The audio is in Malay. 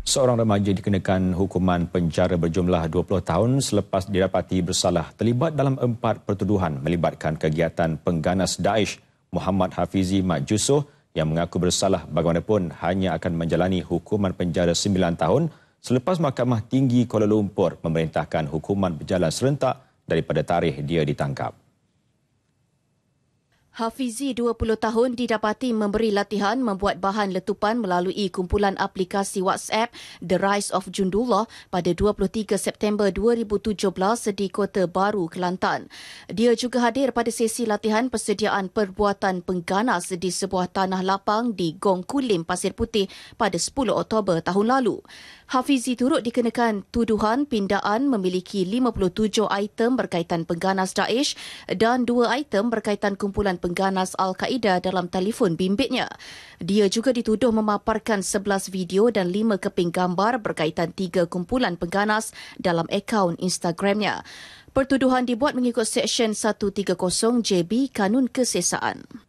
Seorang remaja dikenakan hukuman penjara berjumlah 20 tahun selepas didapati bersalah terlibat dalam empat pertuduhan melibatkan kegiatan pengganas Daesh Muhammad Hafizi Jusoh yang mengaku bersalah bagaimanapun hanya akan menjalani hukuman penjara 9 tahun selepas Mahkamah Tinggi Kuala Lumpur memerintahkan hukuman berjalan serentak daripada tarikh dia ditangkap. Hafizi 20 tahun didapati memberi latihan membuat bahan letupan melalui kumpulan aplikasi WhatsApp The Rise of Jundullah pada 23 September 2017 di Kota Baru, Kelantan. Dia juga hadir pada sesi latihan persediaan perbuatan pengganas di sebuah tanah lapang di Gong Kulim, Pasir Putih pada 10 Oktober tahun lalu. Hafizi turut dikenakan tuduhan pindaan memiliki 57 item berkaitan pengganas Daesh dan 2 item berkaitan kumpulan pengganas pengganas Al-Qaeda dalam telefon bimbitnya. Dia juga dituduh memaparkan 11 video dan 5 keping gambar berkaitan tiga kumpulan pengganas dalam akaun Instagramnya. Pertuduhan dibuat mengikut Seksyen 130JB Kanun Kesesaan.